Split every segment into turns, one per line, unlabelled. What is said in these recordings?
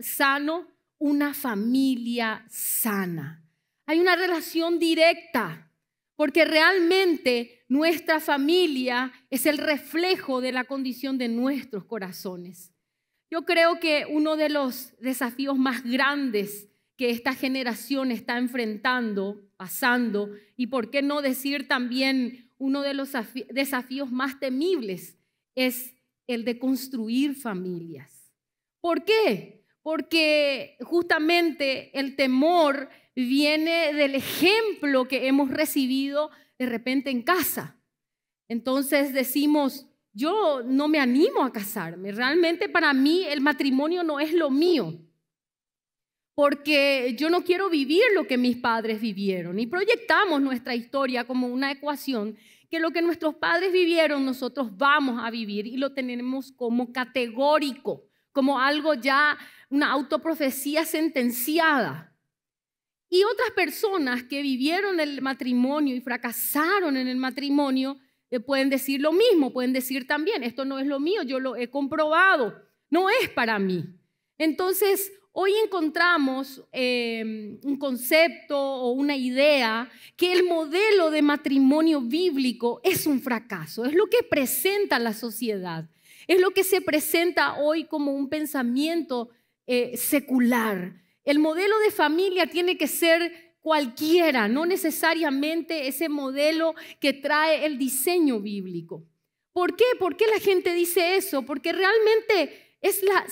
sano, una familia sana. Hay una relación directa, porque realmente nuestra familia es el reflejo de la condición de nuestros corazones. Yo creo que uno de los desafíos más grandes que esta generación está enfrentando, pasando, y por qué no decir también uno de los desafíos más temibles, es el de construir familias. ¿Por qué? porque justamente el temor viene del ejemplo que hemos recibido de repente en casa. Entonces decimos, yo no me animo a casarme, realmente para mí el matrimonio no es lo mío, porque yo no quiero vivir lo que mis padres vivieron y proyectamos nuestra historia como una ecuación que lo que nuestros padres vivieron nosotros vamos a vivir y lo tenemos como categórico, como algo ya una autoprofecía sentenciada. Y otras personas que vivieron el matrimonio y fracasaron en el matrimonio eh, pueden decir lo mismo, pueden decir también, esto no es lo mío, yo lo he comprobado, no es para mí. Entonces, hoy encontramos em, un concepto o una idea que el modelo de matrimonio bíblico es un fracaso, es lo que presenta la sociedad, es lo que se presenta hoy como un pensamiento eh, secular. El modelo de familia tiene que ser cualquiera, no necesariamente ese modelo que trae el diseño bíblico. ¿Por qué? ¿Por qué la gente dice eso? Porque realmente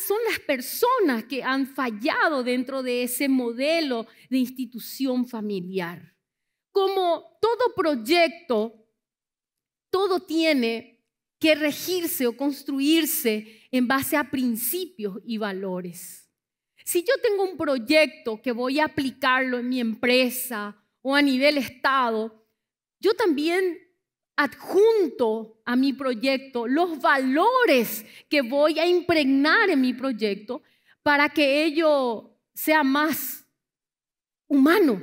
son las personas que han fallado dentro de ese modelo de institución familiar. Como todo proyecto, todo tiene que regirse o construirse en base a principios y valores. Si yo tengo un proyecto que voy a aplicarlo en mi empresa o a nivel Estado, yo también adjunto a mi proyecto los valores que voy a impregnar en mi proyecto para que ello sea más humano,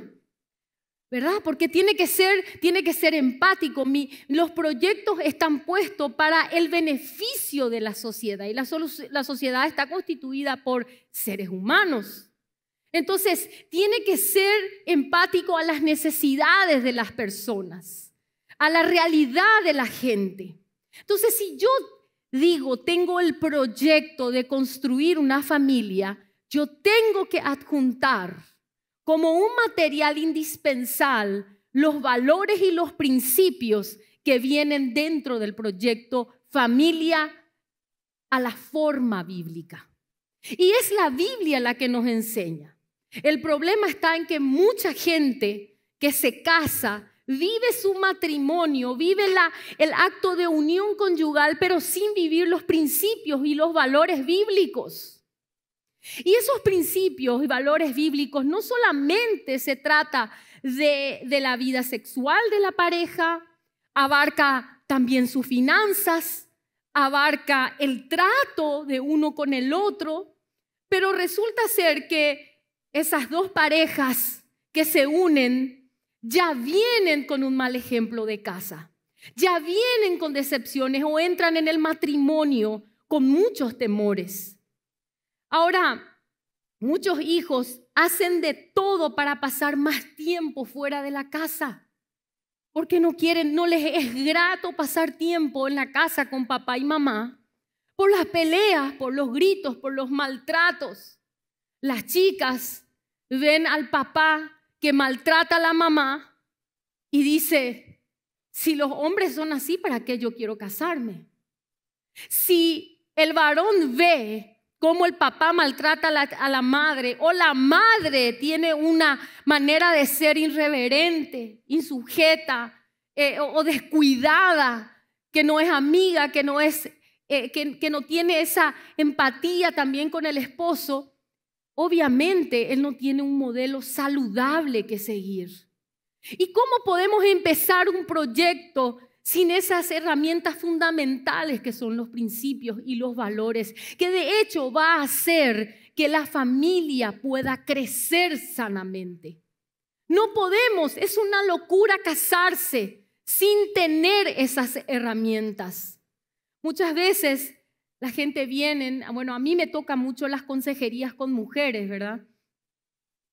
¿verdad? Porque tiene que ser, tiene que ser empático. los proyectos están puestos para el beneficio de la sociedad y la, la sociedad está constituida por seres humanos. Entonces, tiene que ser empático a las necesidades de las personas, a la realidad de la gente. Entonces, si yo digo, tengo el proyecto de construir una familia, yo tengo que adjuntar como un material indispensable los valores y los principios que vienen dentro del proyecto familia a la forma bíblica. Y es la Biblia la que nos enseña. El problema está en que mucha gente que se casa vive su matrimonio, vive el acto de unión conyugal, pero sin vivir los principios y los valores bíblicos. Y esos principios y valores bíblicos no solamente se trata de, la vida sexual de la pareja, abarca también sus finanzas, abarca el trato de uno con el otro, pero resulta ser que esas dos parejas que se unen ya vienen con un mal ejemplo de casa, ya vienen con decepciones o entran en el matrimonio con muchos temores. Ahora, muchos hijos hacen de todo para pasar más tiempo fuera de la casa, porque no quieren, no les es grato pasar tiempo en la casa con papá y mamá, por las peleas, por los gritos, por los maltratos. Las chicas ven al papá que maltrata a la mamá y dice, si los hombres son así, ¿para qué yo quiero casarme? Si el varón ve cómo el papá maltrata a la, madre o la madre tiene una manera de ser irreverente, insujeta eh, o, descuidada, que no es amiga, que no, es, eh, que no tiene esa empatía también con el esposo, obviamente él no tiene un modelo saludable que seguir. ¿Y cómo podemos empezar un proyecto sin esas herramientas fundamentales que son los principios y los valores, que de hecho va a hacer que la familia pueda crecer sanamente. No podemos, es una locura casarse sin tener esas herramientas. Muchas veces la gente viene, bueno, a mí me toca mucho las consejerías con mujeres, ¿verdad?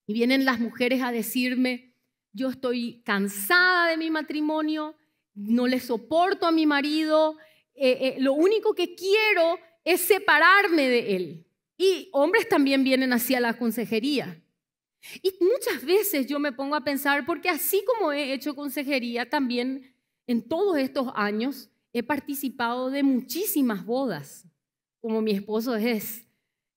Y vienen las mujeres a decirme, yo estoy cansada de mi matrimonio, no le soporto a mi marido, eh, eh, lo único que quiero es separarme de él. Y hombres también vienen hacia la consejería. Y muchas veces yo me pongo a pensar, porque así como he hecho consejería, también en todos estos años he participado de muchísimas bodas, como mi esposo es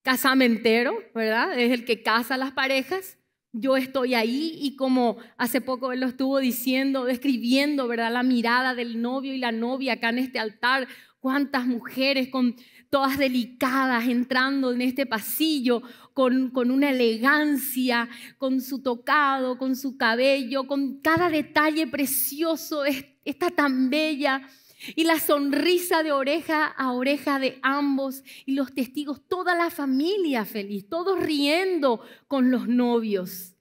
casamentero, ¿verdad? Es el que casa las parejas yo estoy ahí y como hace poco él lo estuvo diciendo, describiendo, ¿verdad? La mirada del novio y la novia acá en este altar, cuántas mujeres con todas delicadas entrando en este pasillo con, con una elegancia, con su tocado, con su cabello, con cada detalle precioso, está tan bella. Y la sonrisa de oreja a oreja de ambos y los testigos, toda la familia feliz, todos riendo con los novios.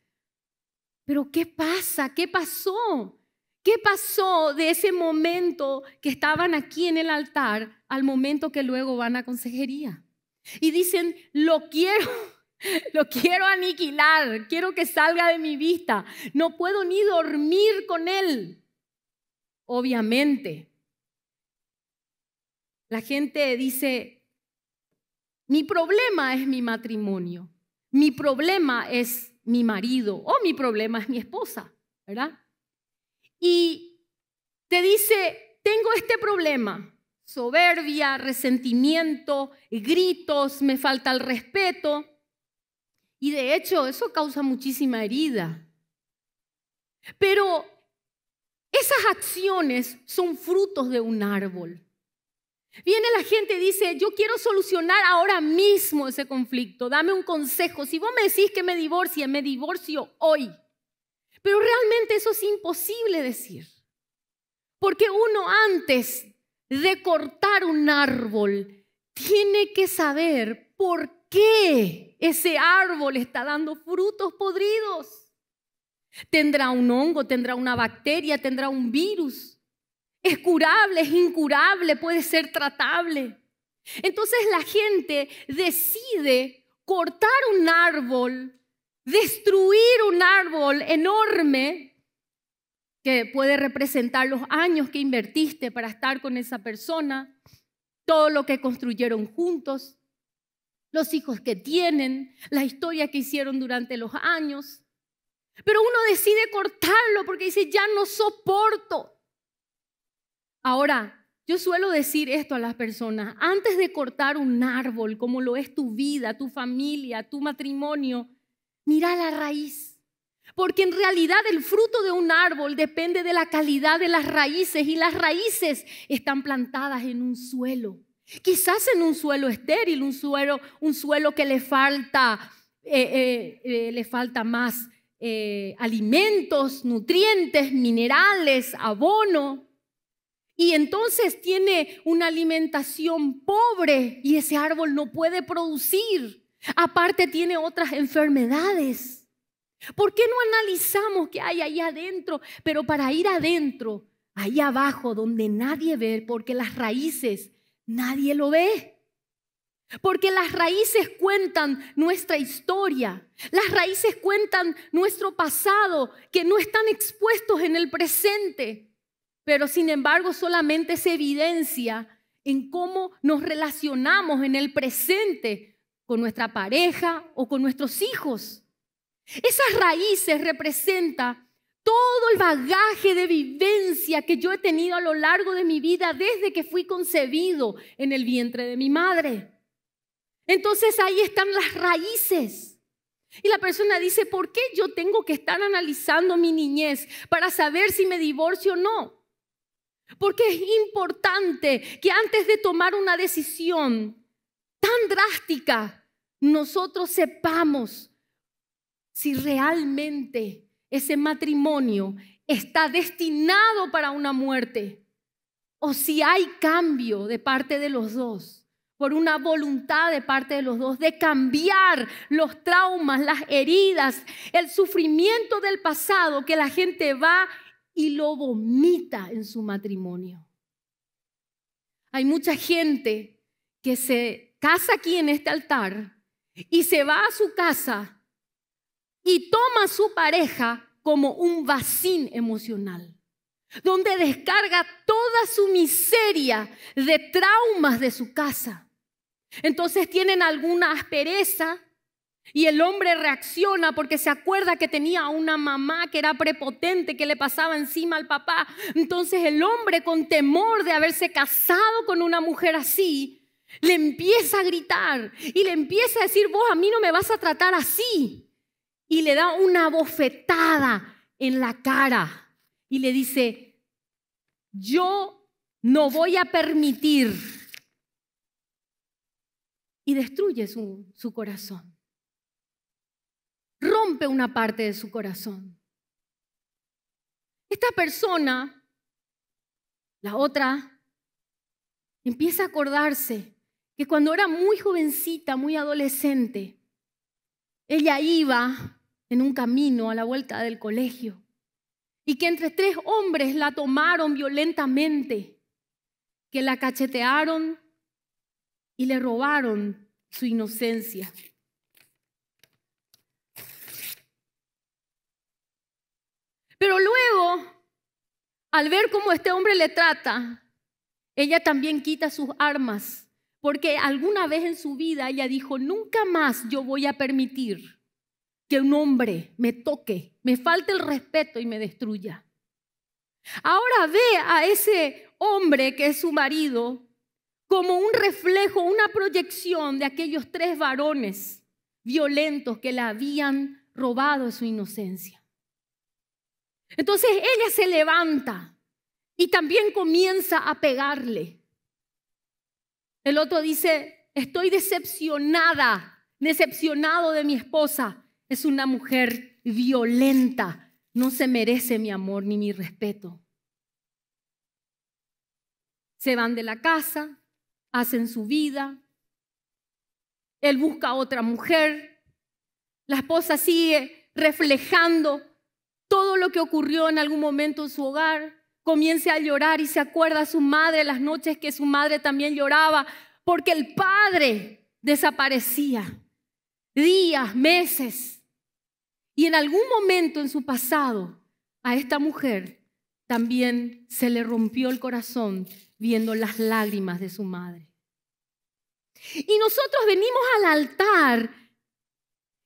Pero ¿qué pasa? ¿Qué pasó? ¿Qué pasó de ese momento que estaban aquí en el altar al momento que luego van a consejería? Y dicen, lo quiero, lo quiero aniquilar, quiero que salga de mi vista, no puedo ni dormir con él. Obviamente, la gente dice, mi problema es mi matrimonio, mi problema es mi marido o mi problema es mi esposa, ¿verdad? Y te dice, tengo este problema, soberbia, resentimiento, gritos, me falta el respeto. Y de hecho eso causa muchísima herida. Pero esas acciones son frutos de un árbol. Viene la gente y dice, yo quiero solucionar ahora mismo ese conflicto, dame un consejo. Si vos me decís que me divorcie, me divorcio hoy. Pero realmente eso es imposible decir. Porque uno antes de cortar un árbol tiene que saber por qué ese árbol está dando frutos podridos. Tendrá un hongo, tendrá una bacteria, tendrá un virus. Es curable, es incurable, puede ser tratable. Entonces la gente decide cortar un árbol, destruir un árbol enorme que puede representar los años que invertiste para estar con esa persona, todo lo que construyeron juntos, los hijos que tienen, la historia que hicieron durante los años. Pero uno decide cortarlo porque dice, ya no soporto, Ahora, yo suelo decir esto a las personas, antes de cortar un árbol como lo es tu vida, tu familia, tu matrimonio, mira la raíz. Porque en realidad el fruto de un árbol depende de la calidad de las raíces y las raíces están plantadas en un suelo. Quizás en un suelo estéril, un suelo, un suelo que le falta, eh, eh, eh, le falta más alimentos, nutrientes, minerales, abono. Y entonces tiene una alimentación pobre y ese árbol no puede producir. Aparte tiene otras enfermedades. ¿Por qué no analizamos qué hay ahí adentro? Pero para ir adentro, ahí abajo, donde nadie ve, porque las raíces, nadie lo ve. Porque las raíces cuentan nuestra historia, las raíces cuentan nuestro pasado, que no están expuestos en el presente pero sin embargo solamente se evidencia en cómo nos relacionamos en el presente con nuestra pareja o con nuestros hijos. Esas raíces representan todo el bagaje de vivencia que yo he tenido a lo largo de mi vida desde que fui concebido en el vientre de mi madre. Entonces ahí están las raíces. Y la persona dice, ¿por qué yo tengo que estar analizando mi niñez para saber si me divorcio o no? Porque es importante que antes de tomar una decisión tan drástica, nosotros sepamos si realmente ese matrimonio está destinado para una muerte o si hay cambio de parte de los dos, por una voluntad de parte de los dos de cambiar los traumas, las heridas, el sufrimiento del pasado que la gente va y lo vomita en su matrimonio. Hay mucha gente que se casa aquí en este altar y se va a su casa y toma a su pareja como un vacín emocional, donde descarga toda su miseria de traumas de su casa. Entonces tienen alguna aspereza, y el hombre reacciona porque se acuerda que tenía una mamá que era prepotente, que le pasaba encima al papá. Entonces el hombre con temor de haberse casado con una mujer así, le empieza a gritar y le empieza a decir, vos a mí no me vas a tratar así. Y le da una bofetada en la cara y le dice, yo no voy a permitir. Y destruye su, su corazón rompe una parte de su corazón. Esta persona, la otra, empieza a acordarse que cuando era muy jovencita, muy adolescente, ella iba en un camino a la vuelta del colegio y que entre tres hombres la tomaron violentamente, que la cachetearon y le robaron su inocencia. Pero luego, al ver cómo este hombre le trata, ella también quita sus armas, porque alguna vez en su vida ella dijo, nunca más yo voy a permitir que un hombre me toque, me falte el respeto y me destruya. Ahora ve a ese hombre que es su marido como un reflejo, una proyección de aquellos tres varones violentos que la habían robado su inocencia. Entonces ella se levanta y también comienza a pegarle. El otro dice, estoy decepcionada, decepcionado de mi esposa. Es una mujer violenta, no se merece mi amor ni mi respeto. Se van de la casa, hacen su vida. Él busca a otra mujer. La esposa sigue reflejando todo lo que ocurrió en algún momento en su hogar, comience a llorar y se acuerda a su madre las noches que su madre también lloraba porque el padre desaparecía días, meses. Y en algún momento en su pasado a esta mujer también se le rompió el corazón viendo las lágrimas de su madre. Y nosotros venimos al altar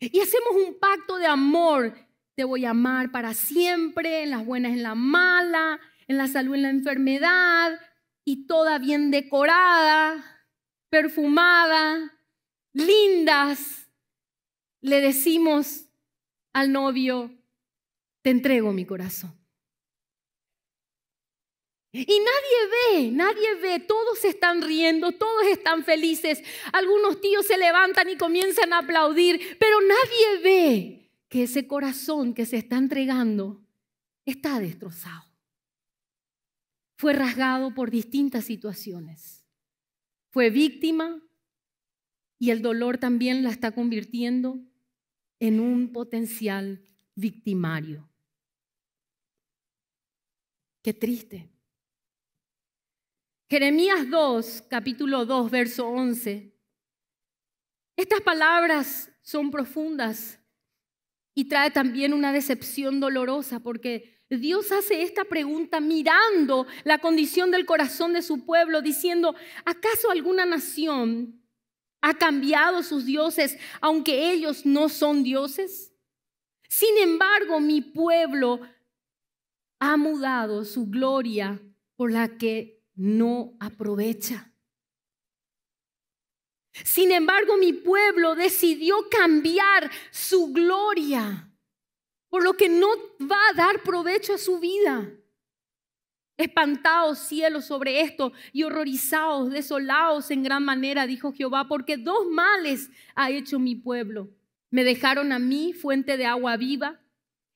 y hacemos un pacto de amor te voy a amar para siempre, en las buenas, en la mala, en la salud, en la enfermedad, y toda bien decorada, perfumada, lindas, le decimos al novio, te entrego mi corazón. Y nadie ve, nadie ve, todos están riendo, todos están felices, algunos tíos se levantan y comienzan a aplaudir, pero nadie ve que ese corazón que se está entregando está destrozado. Fue rasgado por distintas situaciones. Fue víctima y el dolor también la está convirtiendo en un potencial victimario. Qué triste. Jeremías 2, capítulo 2, verso 11. Estas palabras son profundas y trae también una decepción dolorosa porque Dios hace esta pregunta mirando la condición del corazón de su pueblo, diciendo, ¿acaso alguna nación ha cambiado sus dioses aunque ellos no son dioses? Sin embargo, mi pueblo ha mudado su gloria por la que no aprovecha. Sin embargo, mi pueblo decidió cambiar su gloria, por lo que no va a dar provecho a su vida. Espantaos cielos sobre esto y horrorizaos, desolaos en gran manera, dijo Jehová, porque dos males ha hecho mi pueblo. Me dejaron a mí fuente de agua viva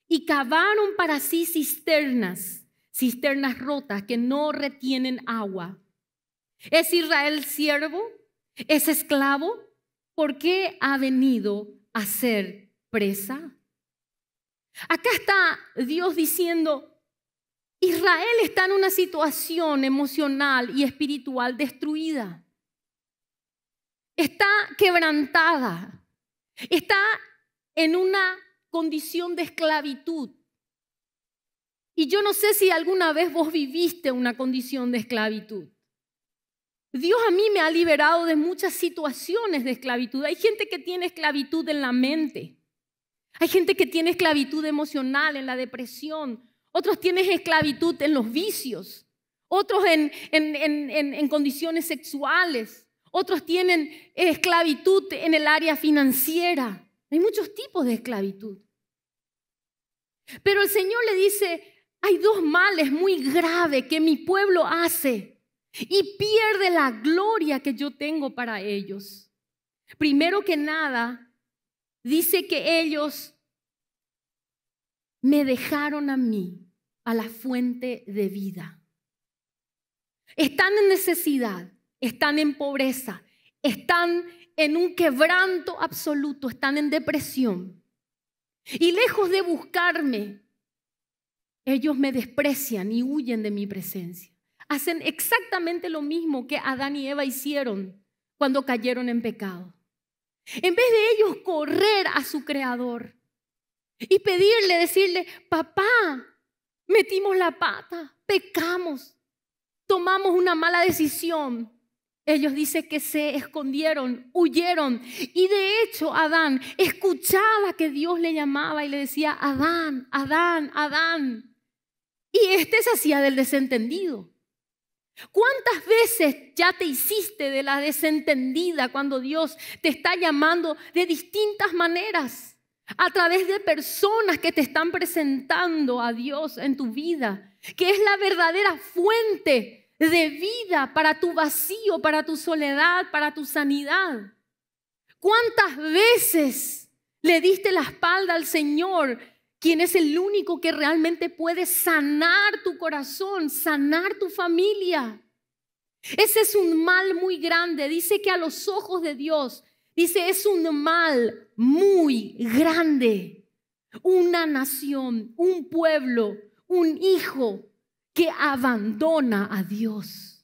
y cavaron para sí cisternas, cisternas rotas que no retienen agua. ¿Es Israel siervo? ¿Es esclavo? ¿Por qué ha venido a ser presa? Acá está Dios diciendo, Israel está en una situación emocional y espiritual destruida. Está quebrantada. Está en una condición de esclavitud. Y yo no sé si alguna vez vos viviste una condición de esclavitud. Dios a mí me ha liberado de muchas situaciones de esclavitud. Hay gente que tiene esclavitud en la mente. Hay gente que tiene esclavitud emocional en la depresión. Otros tienen esclavitud en los vicios. Otros en, en condiciones sexuales. Otros tienen esclavitud en el área financiera. Hay muchos tipos de esclavitud. Pero el Señor le dice, hay dos males muy graves que mi pueblo hace y pierde la gloria que yo tengo para ellos. Primero que nada, dice que ellos me dejaron a mí, a la fuente de vida. Están en necesidad, están en pobreza, están en un quebranto absoluto, están en depresión. Y lejos de buscarme, ellos me desprecian y huyen de mi presencia hacen exactamente lo mismo que Adán y Eva hicieron cuando cayeron en pecado. En vez de ellos correr a su creador y pedirle, decirle, papá, metimos la pata, pecamos, tomamos una mala decisión. Ellos dicen que se escondieron, huyeron. Y de hecho Adán escuchaba que Dios le llamaba y le decía, Adán, Adán, Adán. Y este se hacía del desentendido. ¿Cuántas veces ya te hiciste de la desentendida cuando Dios te está llamando de distintas maneras? A través de personas que te están presentando a Dios en tu vida, que es la verdadera fuente de vida para tu vacío, para tu soledad, para tu sanidad. ¿Cuántas veces le diste la espalda al Señor quien es el único que realmente puede sanar tu corazón, sanar tu familia. Ese es un mal muy grande. Dice que a los ojos de Dios, dice, es un mal muy grande. Una nación, un pueblo, un hijo que abandona a Dios.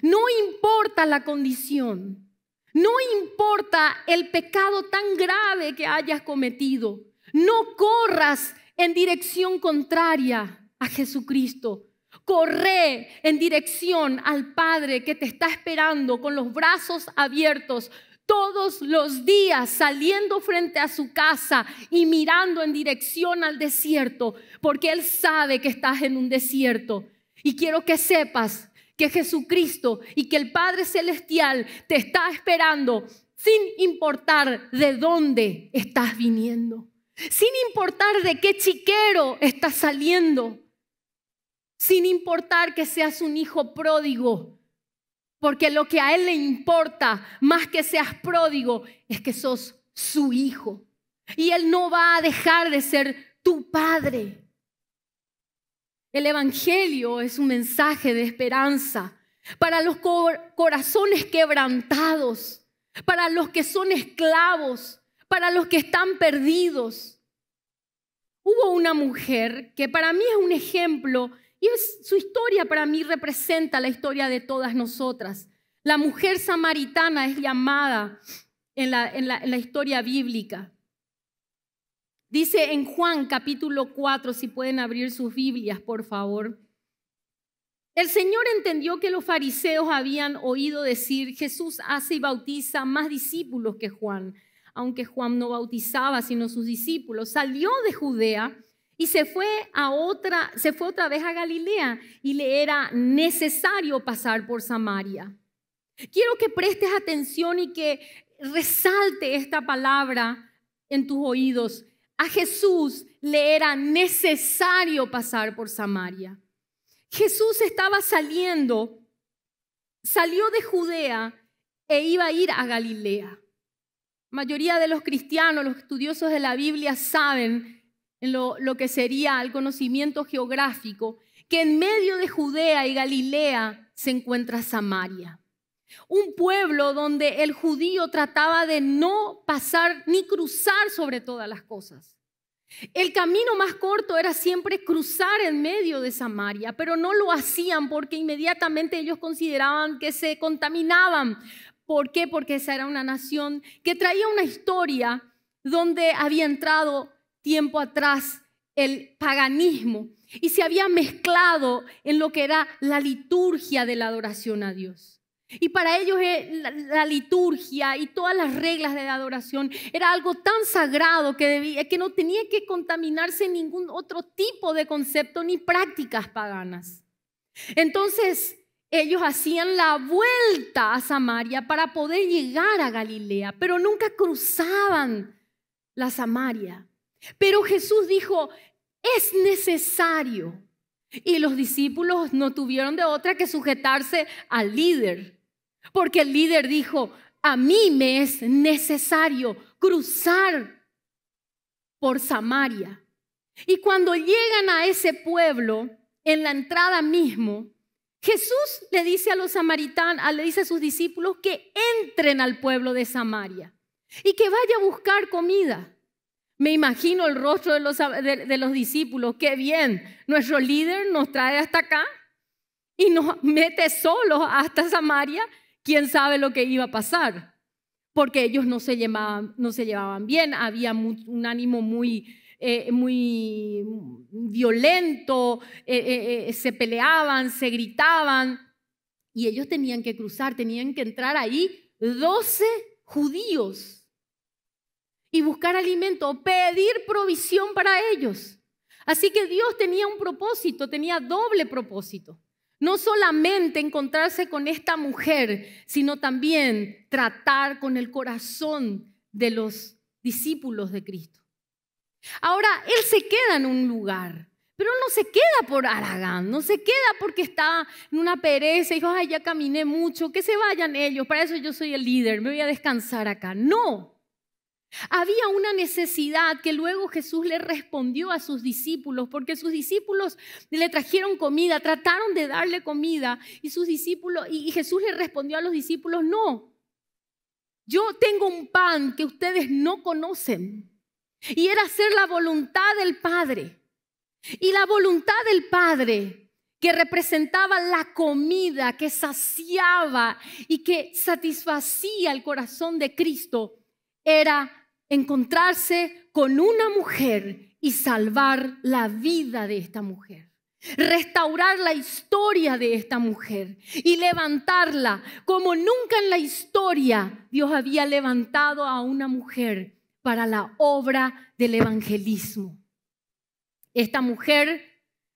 No importa la condición, no importa el pecado tan grave que hayas cometido, no corras en dirección contraria a Jesucristo. Corre en dirección al Padre que te está esperando con los brazos abiertos todos los días, saliendo frente a su casa y mirando en dirección al desierto, porque Él sabe que estás en un desierto. Y quiero que sepas que Jesucristo y que el Padre Celestial te está esperando sin importar de dónde estás viniendo sin importar de qué chiquero estás saliendo, sin importar que seas un hijo pródigo, porque lo que a Él le importa más que seas pródigo es que sos su hijo. Y Él no va a dejar de ser tu padre. El Evangelio es un mensaje de esperanza para los corazones quebrantados, para los que son esclavos, para los que están perdidos. Hubo una mujer que para mí es un ejemplo y su historia para mí representa la historia de todas nosotras. La mujer samaritana es llamada en la, en la historia bíblica. Dice en Juan capítulo 4, si pueden abrir sus Biblias, por favor. El Señor entendió que los fariseos habían oído decir, Jesús hace y bautiza más discípulos que Juan, aunque Juan no bautizaba, sino sus discípulos, salió de Judea y se fue a otra, se fue otra vez a Galilea y le era necesario pasar por Samaria. Quiero que prestes atención y que resalte esta palabra en tus oídos. A Jesús le era necesario pasar por Samaria. Jesús estaba saliendo, salió de Judea e iba a ir a Galilea mayoría de los cristianos, los estudiosos de la Biblia saben en lo, lo que sería el conocimiento geográfico, que en medio de Judea y Galilea se encuentra Samaria. Un pueblo donde el judío trataba de no pasar ni cruzar sobre todas las cosas. El camino más corto era siempre cruzar en medio de Samaria, pero no lo hacían porque inmediatamente ellos consideraban que se contaminaban ¿Por qué? Porque esa era una nación que traía una historia donde había entrado tiempo atrás el paganismo y se había mezclado en lo que era la liturgia de la adoración a Dios. Y para ellos eh, la, liturgia y todas las reglas de la adoración era algo tan sagrado que, debía, que no tenía que contaminarse ningún otro tipo de concepto ni prácticas paganas. Entonces, ellos hacían la vuelta a Samaria para poder llegar a Galilea, pero nunca cruzaban la Samaria. Pero Jesús dijo, es necesario. Y los discípulos no tuvieron de otra que sujetarse al líder, porque el líder dijo, a mí me es necesario cruzar por Samaria. Y cuando llegan a ese pueblo, en la entrada mismo, Jesús le dice a los samaritanos, le dice a sus discípulos que entren al pueblo de Samaria y que vaya a buscar comida. Me imagino el rostro de los, discípulos, qué bien, nuestro líder nos trae hasta acá y nos mete solos hasta Samaria, quién sabe lo que iba a pasar, porque ellos no se llevaban, bien, había un ánimo muy eh, muy mm, violento, eh, eh, se peleaban, se gritaban, y ellos tenían que cruzar, tenían que entrar ahí 12 judíos y buscar alimento, pedir provisión para ellos. Así que Dios tenía un propósito, tenía doble propósito. No solamente encontrarse con esta mujer, sino también tratar con el corazón de los discípulos de Cristo. Ahora, él se queda en un lugar, pero no se queda por Aragán, no se queda porque está en una pereza, dijo, ay, ya caminé mucho, que se vayan ellos, para eso yo soy el líder, me voy a descansar acá. No, había una necesidad que luego Jesús le respondió a sus discípulos, porque sus discípulos le trajeron comida, trataron de darle comida, y sus discípulos y Jesús le respondió a los discípulos, "No. Yo tengo un pan que ustedes no conocen. Y era hacer la voluntad del Padre. Y la voluntad del Padre que representaba la comida que saciaba y que satisfacía el corazón de Cristo, era encontrarse con una mujer y salvar la vida de esta mujer restaurar la historia de esta mujer y levantarla como nunca en la historia Dios había levantado a una mujer para la obra del evangelismo. Esta mujer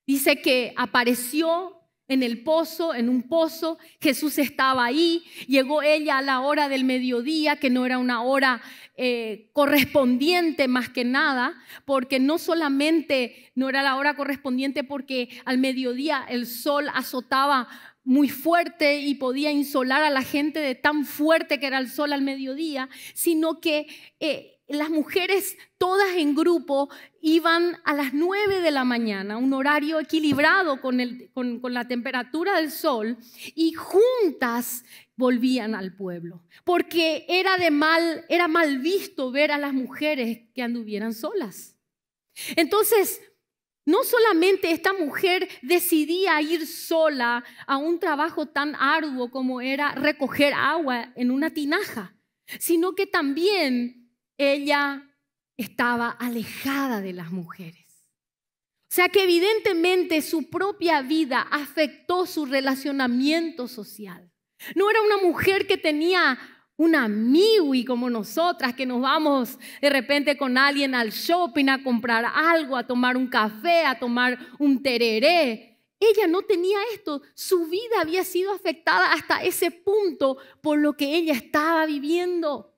dice que apareció en el pozo, en un pozo, Jesús estaba ahí, llegó ella a la hora del mediodía, que no era una hora eh, correspondiente más que nada, porque no solamente no era la hora correspondiente porque al mediodía el sol azotaba muy fuerte y podía insolar a la gente de tan fuerte que era el sol al mediodía, sino que eh, las mujeres todas en grupo iban a las 9 de la mañana, un horario equilibrado con, la temperatura del sol, y juntas volvían al pueblo, porque era, de mal, era mal visto ver a las mujeres que anduvieran solas. Entonces, no solamente esta mujer decidía ir sola a un trabajo tan arduo como era recoger agua en una tinaja, sino que también ella estaba alejada de las mujeres. O sea que evidentemente su propia vida afectó su relacionamiento social. No era una mujer que tenía un amigo y como nosotras que nos vamos de repente con alguien al shopping a comprar algo, a tomar un café, a tomar un tereré. Ella no tenía esto. Su vida había sido afectada hasta ese punto por lo que ella estaba viviendo.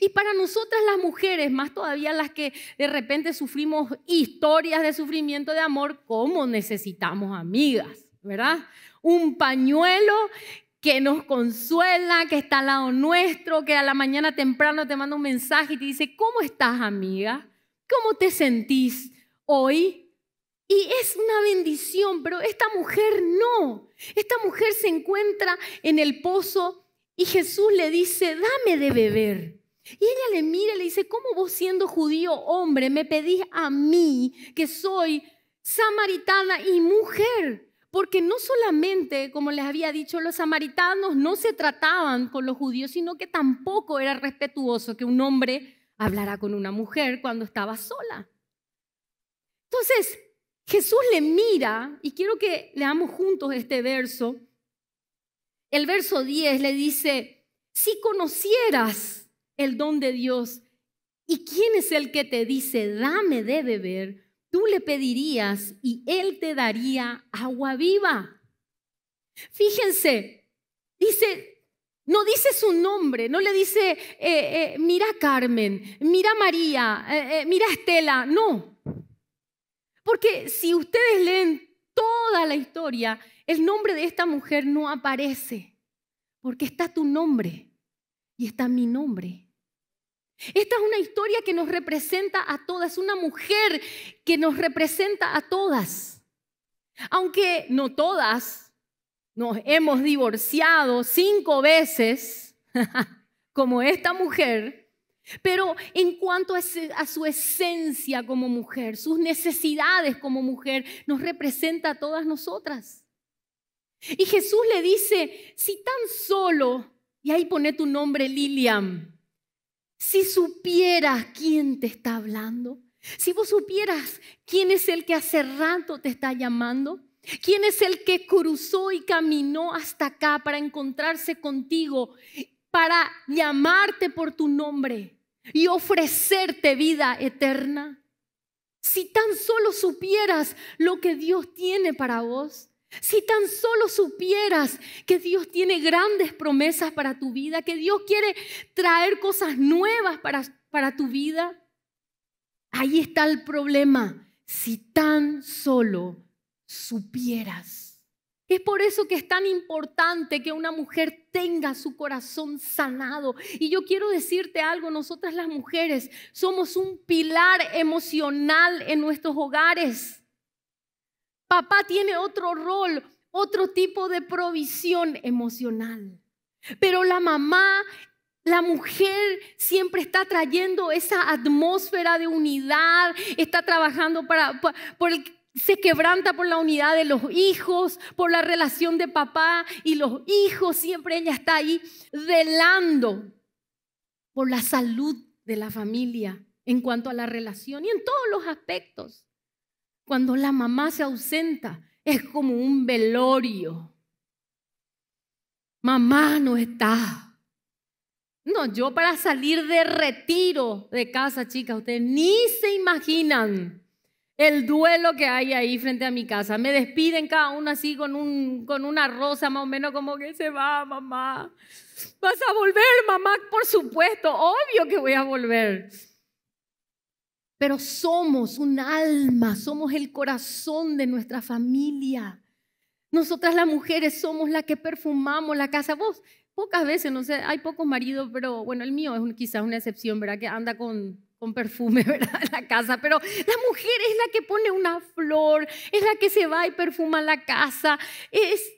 Y para nosotras las mujeres, más todavía las que de repente sufrimos historias de sufrimiento de amor, ¿cómo necesitamos amigas? ¿Verdad? Un pañuelo que nos consuela, que está al lado nuestro, que a la mañana temprano te manda un mensaje y te dice, ¿cómo estás amiga? ¿Cómo te sentís hoy? Y es una bendición, pero esta mujer no. Esta mujer se encuentra en el pozo y Jesús le dice, dame de beber. Y ella le mira y le dice, ¿cómo vos siendo judío hombre me pedís a mí que soy samaritana y mujer? Porque no solamente, como les había dicho, los samaritanos no se trataban con los judíos, sino que tampoco era respetuoso que un hombre hablara con una mujer cuando estaba sola. Entonces, Jesús le mira, y quiero que leamos juntos este verso. El verso 10 le dice, si conocieras el don de Dios. ¿Y quién es el que te dice, dame de beber? Tú le pedirías y él te daría agua viva. Fíjense, dice, no dice su nombre, no le dice, eh, eh, mira Carmen, mira María, eh, mira Estela, no. Porque si ustedes leen toda la historia, el nombre de esta mujer no aparece, porque está tu nombre y está mi nombre. Esta es una historia que nos representa a todas, una mujer que nos representa a todas. Aunque no todas nos hemos divorciado cinco veces, como esta mujer, pero en cuanto a, su esencia como mujer, sus necesidades como mujer, nos representa a todas nosotras. Y Jesús le dice, si tan solo, y ahí pone tu nombre Lilian, si supieras quién te está hablando, si vos supieras quién es el que hace rato te está llamando, quién es el que cruzó y caminó hasta acá para encontrarse contigo, para llamarte por tu nombre y ofrecerte vida eterna. Si tan solo supieras lo que Dios tiene para vos, si tan solo supieras que Dios tiene grandes promesas para tu vida, que Dios quiere traer cosas nuevas para, tu vida, ahí está el problema. Si tan solo supieras. Es por eso que es tan importante que una mujer tenga su corazón sanado. Y yo quiero decirte algo, nosotras las mujeres somos un pilar emocional en nuestros hogares. Papá tiene otro rol, otro tipo de provisión emocional. Pero la mamá, la mujer siempre está trayendo esa atmósfera de unidad, está trabajando para, por se quebranta por la unidad de los hijos, por la relación de papá y los hijos, siempre ella está ahí velando por la salud de la familia en cuanto a la relación y en todos los aspectos. Cuando la mamá se ausenta, es como un velorio. Mamá no está. No, yo para salir de retiro de casa, chicas, ustedes ni se imaginan el duelo que hay ahí frente a mi casa. Me despiden cada uno así con, un, con una rosa más o menos como que se va, mamá. Vas a volver, mamá, por supuesto, obvio que voy a volver. Pero somos un alma, somos el corazón de nuestra familia. Nosotras las mujeres somos las que perfumamos la casa. Vos, pocas veces, no sé, hay pocos maridos, pero bueno, el mío es quizás una excepción, ¿verdad? Que anda con, perfume, ¿verdad? En la casa. Pero la mujer es la que pone una flor, es la que se va y perfuma la casa. Es,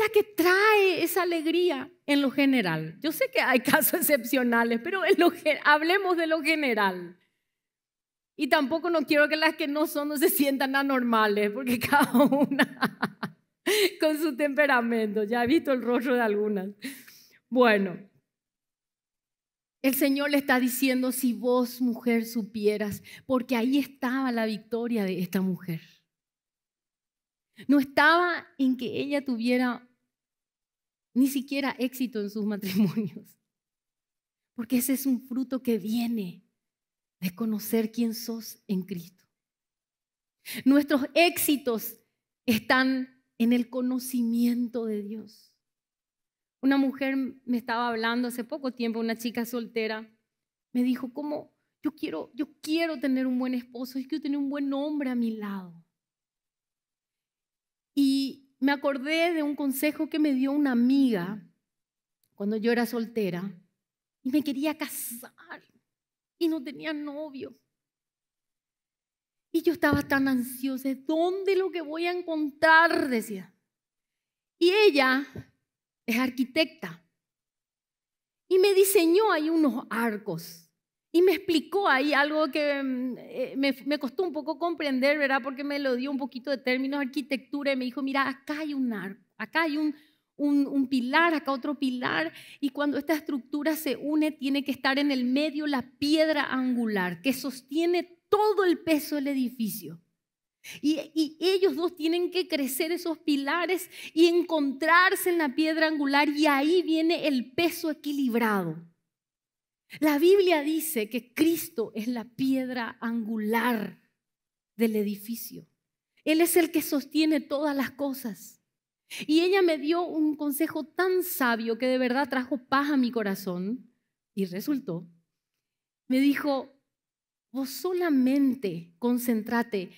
la que trae esa alegría en lo general. Yo sé que hay casos excepcionales, pero en lo, hablemos de lo general. Y tampoco no quiero que las que no son no se sientan anormales, porque cada una con su temperamento. Ya he visto el rostro de algunas. Bueno, el Señor le está diciendo, si vos, mujer, supieras, porque ahí estaba la victoria de esta mujer. No estaba en que ella tuviera ni siquiera éxito en sus matrimonios, porque ese es un fruto que viene de conocer quién sos en Cristo. Nuestros éxitos están en el conocimiento de Dios. Una mujer me estaba hablando hace poco tiempo, una chica soltera, me dijo, ¿cómo? Yo quiero, yo quiero tener un buen esposo, yo quiero tener un buen hombre a mi lado. Y me acordé de un consejo que me dio una amiga cuando yo era soltera y me quería casar y no tenía novio. Y yo estaba tan ansiosa, ¿dónde lo que voy a encontrar? Decía. Y ella es arquitecta. Y me diseñó ahí unos arcos. Y me explicó ahí algo que mm, eh, me, costó un poco comprender, ¿verdad? Porque me lo dio un poquito de términos arquitectura y me dijo, mira, acá hay un arco, acá hay un, un, pilar, acá otro pilar, y cuando esta estructura se une tiene que estar en el medio la piedra angular que sostiene todo el peso del edificio. Y, y ellos dos tienen que crecer esos pilares y encontrarse en la piedra angular y ahí viene el peso equilibrado. La Biblia dice que Cristo es la piedra angular del edificio. Él es el que sostiene todas las cosas. Y ella me dio un consejo tan sabio que de verdad trajo paz a mi corazón y resultó. Me dijo, vos solamente concéntrate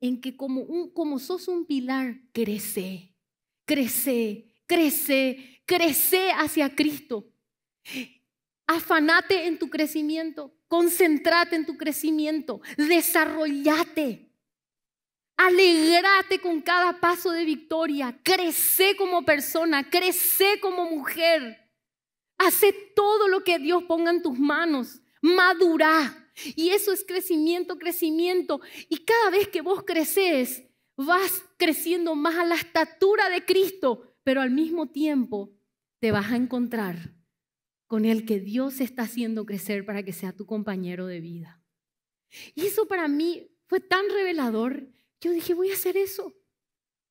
en que como, sos un pilar, crece, crece, crece, crece hacia Cristo. Afanate en tu crecimiento, concéntrate en tu crecimiento, desarrollate. Alegrate con cada paso de victoria. Crece como persona, crece como mujer. Hace todo lo que Dios ponga en tus manos. Madura. Y eso es crecimiento, crecimiento. Y cada vez que vos creces, vas creciendo más a la estatura de Cristo, pero al mismo tiempo te vas a encontrar con el que Dios está haciendo crecer para que sea tu compañero de vida. Y eso para mí fue tan revelador yo dije, voy a hacer eso.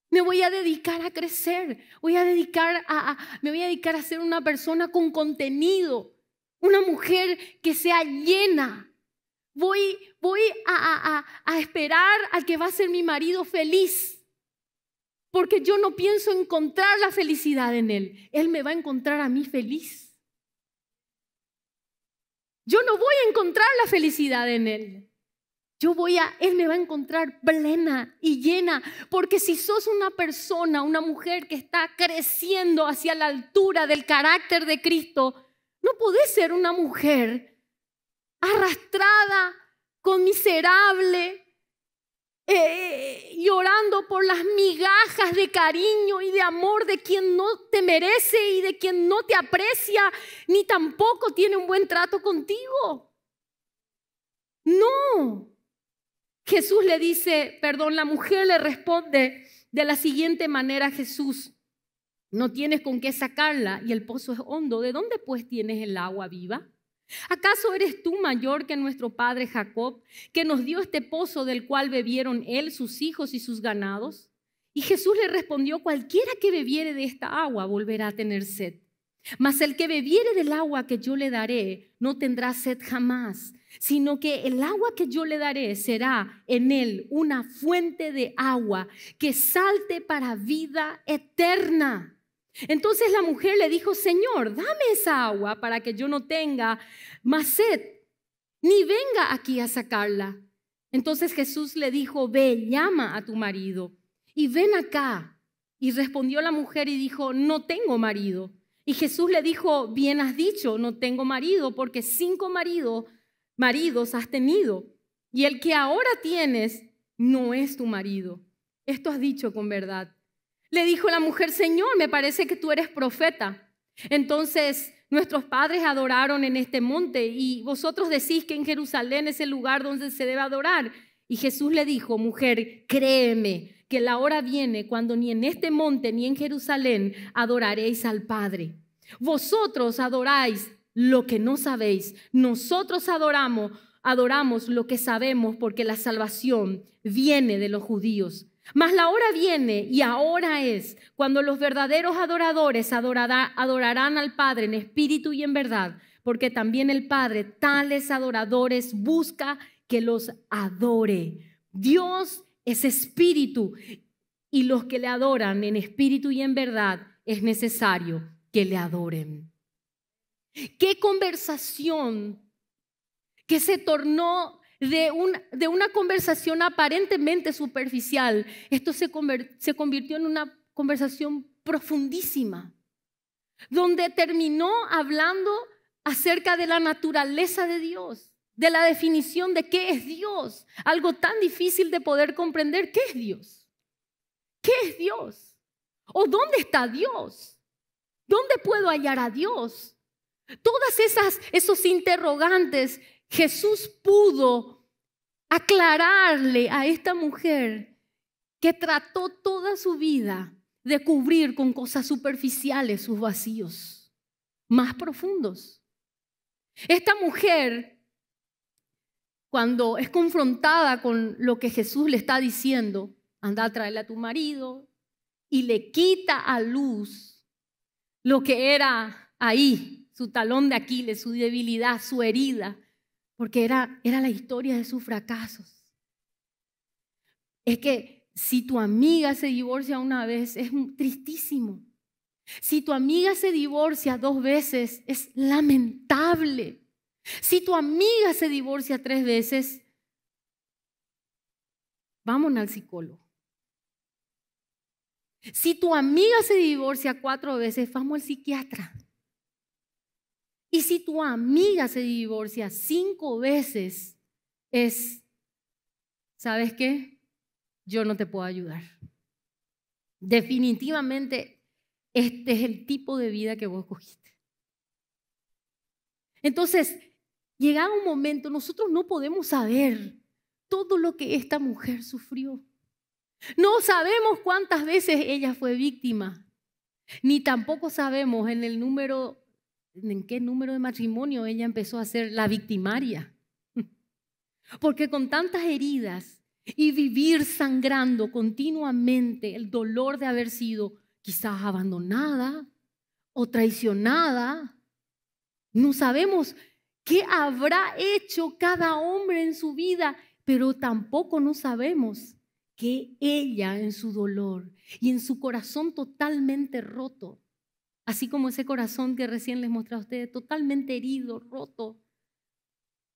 Me voy a dedicar a crecer. Voy a dedicar a, me voy a dedicar a ser una persona con contenido. Una mujer que sea llena. Voy, voy a, esperar al que va a ser mi marido feliz. Porque yo no pienso encontrar la felicidad en él. Él me va a encontrar a mí feliz. Yo no voy a encontrar la felicidad en él yo voy a, Él me va a encontrar plena y llena, porque si sos una persona, una mujer que está creciendo hacia la altura del carácter de Cristo, no podés ser una mujer arrastrada, conmiserable, eh, llorando por las migajas de cariño y de amor de quien no te merece y de quien no te aprecia, ni tampoco tiene un buen trato contigo. No, Jesús le dice, perdón, la mujer le responde de la siguiente manera Jesús, no tienes con qué sacarla y el pozo es hondo, ¿de dónde pues tienes el agua viva? ¿Acaso eres tú mayor que nuestro padre Jacob, que nos dio este pozo del cual bebieron él, sus hijos y sus ganados? Y Jesús le respondió, cualquiera que bebiere de esta agua volverá a tener sed. Mas el que bebiere del agua que yo le daré no tendrá sed jamás, sino que el agua que yo le daré será en él una fuente de agua que salte para vida eterna. Entonces la mujer le dijo, Señor, dame esa agua para que yo no tenga más sed, ni venga aquí a sacarla. Entonces Jesús le dijo, ve, llama a tu marido y ven acá. Y respondió la mujer y dijo, no tengo marido. Y Jesús le dijo, bien has dicho, no tengo marido, porque cinco maridos has tenido, y el que ahora tienes no es tu marido. Esto has dicho con verdad. Le dijo la mujer, Señor, me parece que tú eres profeta. Entonces nuestros padres adoraron en este monte y vosotros decís que en Jerusalén es el lugar donde se debe adorar. Y Jesús le dijo, mujer, créeme que la hora viene cuando ni en este monte ni en Jerusalén adoraréis al Padre. Vosotros adoráis lo que no sabéis. Nosotros adoramos, adoramos lo que sabemos porque la salvación viene de los judíos. Mas la hora viene y ahora es cuando los verdaderos adoradores adorarán al Padre en espíritu y en verdad, porque también el Padre tales adoradores busca que los adore. Dios es espíritu y los que le adoran en espíritu y en verdad es necesario que le adoren. ¿Qué conversación que se tornó de, una conversación aparentemente superficial? Esto se convirtió en una conversación profundísima, donde terminó hablando acerca de la naturaleza de Dios de la definición de qué es Dios, algo tan difícil de poder comprender, ¿qué es Dios? ¿Qué es Dios? ¿O dónde está Dios? ¿Dónde puedo hallar a Dios? Todas esas esos interrogantes Jesús pudo aclararle a esta mujer que trató toda su vida de cubrir con cosas superficiales sus vacíos más profundos. Esta mujer cuando es confrontada con lo que Jesús le está diciendo, anda a traerle a tu marido, y le quita a luz lo que era ahí, su talón de Aquiles, su debilidad, su herida, porque era, era la historia de sus fracasos. Es que si tu amiga se divorcia una vez, es tristísimo. Si tu amiga se divorcia dos veces, es lamentable. Si tu amiga se divorcia tres veces, vámonos al psicólogo. Si tu amiga se divorcia cuatro veces, vamos al psiquiatra. Y si tu amiga se divorcia cinco veces, es, ¿sabes qué? Yo no te puedo ayudar. Definitivamente, este es el tipo de vida que vos cogiste. Entonces, llegado un momento, nosotros no podemos saber todo lo que esta mujer sufrió. No sabemos cuántas veces ella fue víctima, ni tampoco sabemos en el número, en qué número de matrimonio ella empezó a ser la victimaria. Porque con tantas heridas y vivir sangrando continuamente el dolor de haber sido quizás abandonada o traicionada, no sabemos qué habrá hecho cada hombre en su vida, pero tampoco no sabemos que ella en su dolor y en su corazón totalmente roto, así como ese corazón que recién les mostré a ustedes, totalmente herido, roto,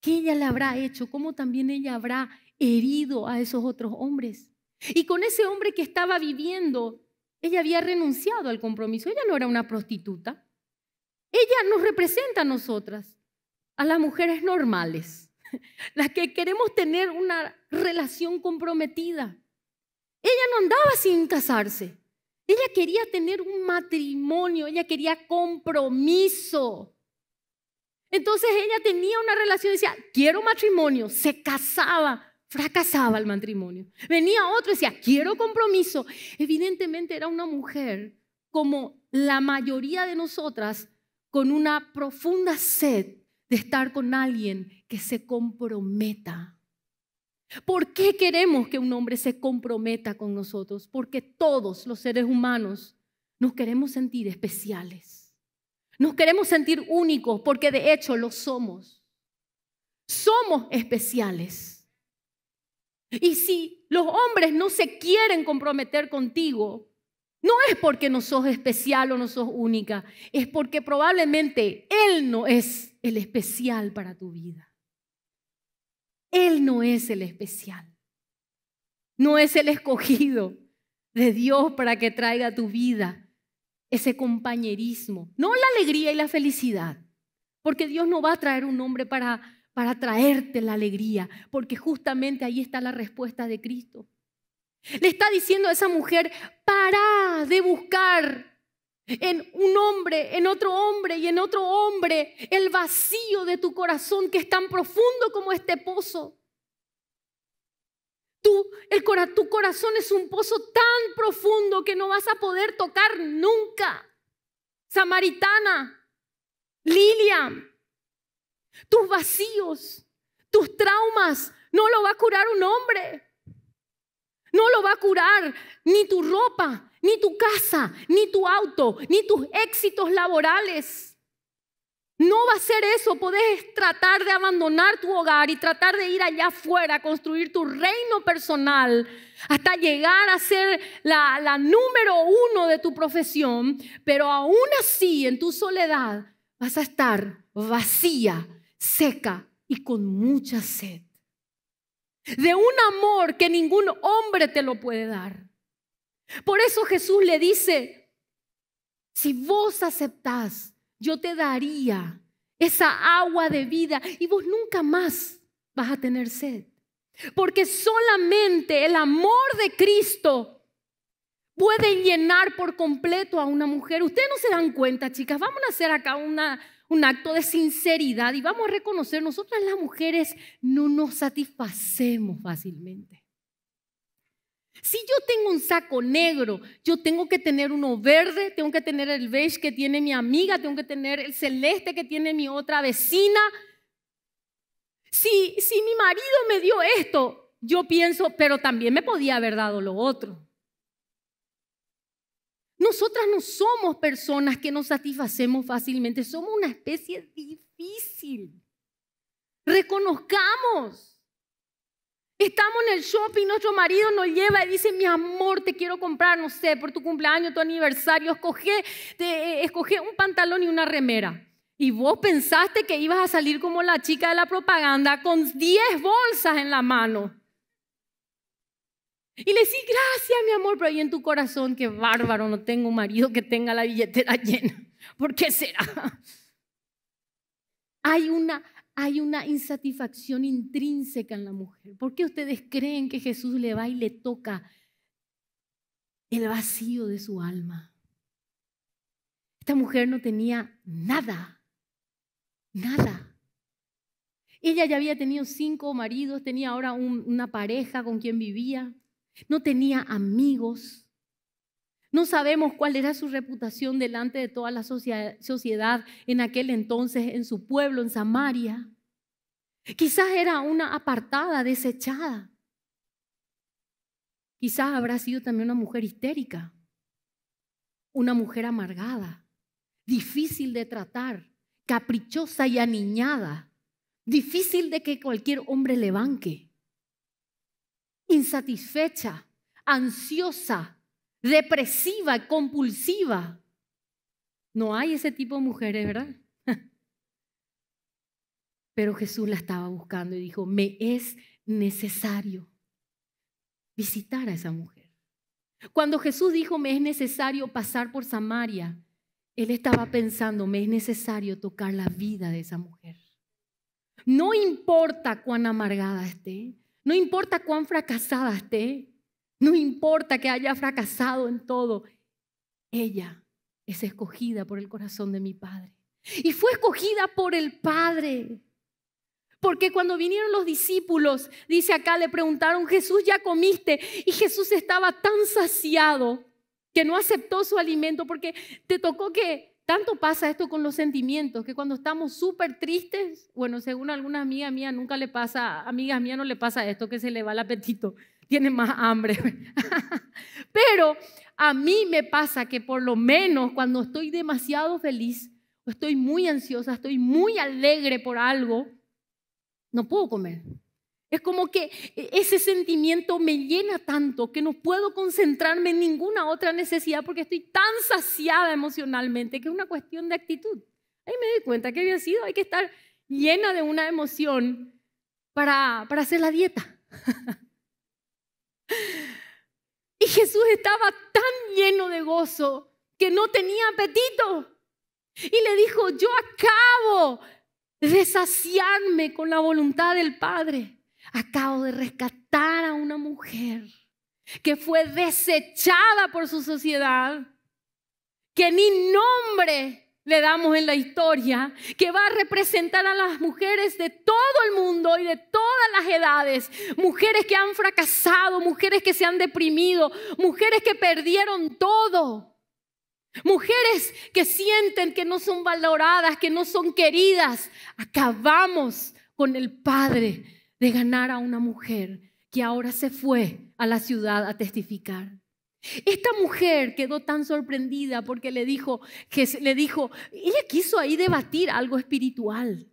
¿qué ella le habrá hecho? ¿Cómo también ella habrá herido a esos otros hombres? Y con ese hombre que estaba viviendo, ella había renunciado al compromiso, ella no era una prostituta, ella nos representa a nosotras a las mujeres normales, las que queremos tener una relación comprometida. Ella no andaba sin casarse. Ella quería tener un matrimonio, ella quería compromiso. Entonces ella tenía una relación, decía, quiero matrimonio, se casaba, fracasaba el matrimonio. Venía otro y decía, quiero compromiso. Evidentemente era una mujer, como la mayoría de nosotras, con una profunda sed de estar con alguien que se comprometa. ¿Por qué queremos que un hombre se comprometa con nosotros? Porque todos los seres humanos nos queremos sentir especiales. Nos queremos sentir únicos porque de hecho lo somos. Somos especiales. Y si los hombres no se quieren comprometer contigo, no es porque no sos especial o no sos única, es porque probablemente Él no es el especial para tu vida. Él no es el especial. No es el escogido de Dios para que traiga a tu vida ese compañerismo, no la alegría y la felicidad, porque Dios no va a traer un hombre para para traerte la alegría, porque justamente ahí está la respuesta de Cristo. Le está diciendo a esa mujer, para de buscar en un hombre, en otro hombre y en otro hombre el vacío de tu corazón que es tan profundo como este pozo. Tú, tu corazón es un pozo tan profundo que no vas a poder tocar nunca. Samaritana, Lilian, tus vacíos, tus traumas, no lo va a curar un hombre. No lo va a curar ni tu ropa, ni tu casa, ni tu auto, ni tus éxitos laborales. No va a ser eso. Podés tratar de abandonar tu hogar y tratar de ir allá afuera a construir tu reino personal hasta llegar a ser la, la número uno de tu profesión, pero aún así en tu soledad vas a estar vacía, seca y con mucha sed de un amor que ningún hombre te lo puede dar. Por eso Jesús le dice, si vos aceptás, yo te daría esa agua de vida y vos nunca más vas a tener sed. Porque solamente el amor de Cristo puede llenar por completo a una mujer. Ustedes no se dan cuenta, chicas, vamos a hacer acá una, un acto de sinceridad y vamos a reconocer, nosotras las mujeres no nos satisfacemos fácilmente. Si yo tengo un saco negro, yo tengo que tener uno verde, tengo que tener el beige que tiene mi amiga, tengo que tener el celeste que tiene mi otra vecina. Si, si mi marido me dio esto, yo pienso, pero también me podía haber dado lo otro. Nosotras no somos personas que nos satisfacemos fácilmente, somos una especie difícil. Reconozcamos. Estamos en el shopping, nuestro marido nos lleva y dice, mi amor, te quiero comprar, no sé, por tu cumpleaños, tu aniversario, escogé, te, eh, un pantalón y una remera. Y vos pensaste que ibas a salir como la chica de la propaganda con 10 bolsas en la mano. Y le decís, gracias, mi amor, pero ahí en tu corazón, qué bárbaro, no tengo un marido que tenga la billetera llena. ¿Por qué será? Hay una, hay una insatisfacción intrínseca en la mujer. ¿Por qué ustedes creen que Jesús le va y le toca el vacío de su alma? Esta mujer no tenía nada, nada. Ella ya había tenido cinco maridos, tenía ahora una pareja con quien vivía no tenía amigos. No sabemos cuál era su reputación delante de toda la sociedad en aquel entonces, en su pueblo, en Samaria. Quizás era una apartada, desechada. Quizás habrá sido también una mujer histérica, una mujer amargada, difícil de tratar, caprichosa y aniñada, difícil de que cualquier hombre le banque insatisfecha, ansiosa, depresiva, compulsiva. No hay ese tipo de mujeres, ¿verdad? Pero Jesús la estaba buscando y dijo, me es necesario visitar a esa mujer. Cuando Jesús dijo, me es necesario pasar por Samaria, él estaba pensando, me es necesario tocar la vida de esa mujer. No importa cuán amargada esté, no importa cuán fracasada esté, no importa que haya fracasado en todo, ella es escogida por el corazón de mi Padre. Y fue escogida por el Padre. Porque cuando vinieron los discípulos, dice acá, le preguntaron, Jesús, ¿ya comiste? Y Jesús estaba tan saciado que no aceptó su alimento porque te tocó que tanto pasa esto con los sentimientos, que cuando estamos súper tristes, bueno, según algunas amigas mía, nunca le pasa, amigas mías no le pasa esto, que se le va el apetito, tiene más hambre. Pero a mí me pasa que por lo menos cuando estoy demasiado feliz, estoy muy ansiosa, estoy muy alegre por algo, no puedo comer. Es como que e-, ese sentimiento me llena tanto que no puedo concentrarme en ninguna otra necesidad porque estoy tan saciada emocionalmente que es una cuestión de actitud. Ahí me di cuenta que había sido, hay que estar llena de una emoción para, para hacer la dieta. y Jesús estaba tan lleno de gozo que no tenía apetito. Y le dijo, yo acabo de saciarme con la voluntad del Padre. Acabo de rescatar a una mujer que fue desechada por su sociedad, que ni nombre le damos en la historia, que va a representar a las mujeres de todo el mundo y de todas las edades, mujeres que han fracasado, mujeres que se han deprimido, mujeres que perdieron todo, mujeres que sienten que no son valoradas, que no son queridas. Acabamos con el Padre de ganar a una mujer que ahora se fue a la ciudad a testificar. Esta mujer quedó tan sorprendida porque le dijo, que le dijo, ella quiso ahí debatir algo espiritual.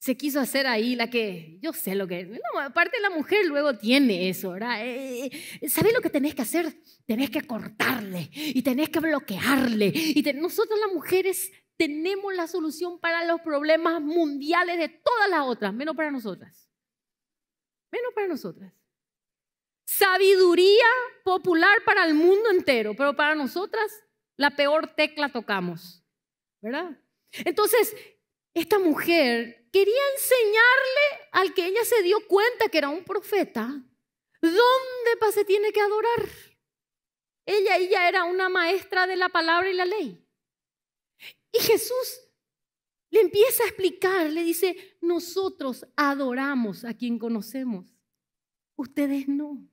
Se quiso hacer ahí la que, yo sé lo que, aparte la mujer luego tiene eso, ¿verdad? Eh, eh, eh, ¿Sabes lo que tenés que hacer? Tenés que cortarle y tenés que bloquearle. Y nosotros las mujeres tenemos la solución para los problemas mundiales de todas las otras, menos para nosotras menos para nosotras. Sabiduría popular para el mundo entero, pero para nosotras la peor tecla tocamos, ¿verdad? Entonces, esta mujer quería enseñarle al que ella se dio cuenta que era un profeta, ¿dónde se tiene que adorar? Ella, ella era una maestra de la palabra y la ley. Y Jesús le empieza a explicar, le dice, nosotros adoramos a quien conocemos, ustedes no.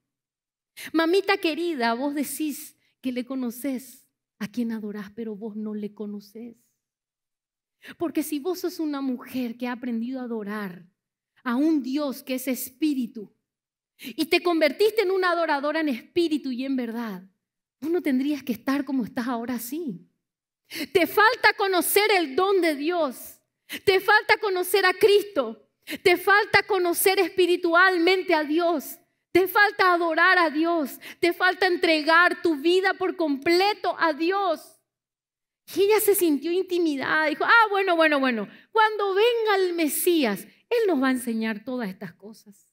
Mamita querida, vos decís que le conoces a quien adorás, pero vos no le conoces. Porque si vos sos una mujer que ha aprendido a adorar a un Dios que es espíritu y te convertiste en una adoradora en espíritu y en verdad, vos no tendrías que estar como estás ahora así. Te falta conocer el don de Dios. Te falta conocer a Cristo. Te falta conocer espiritualmente a Dios. Te falta adorar a Dios. Te falta entregar tu vida por completo a Dios. Y ella se sintió intimidada. Dijo, ah, bueno, bueno, bueno. Cuando venga el Mesías, Él nos va a enseñar todas estas cosas.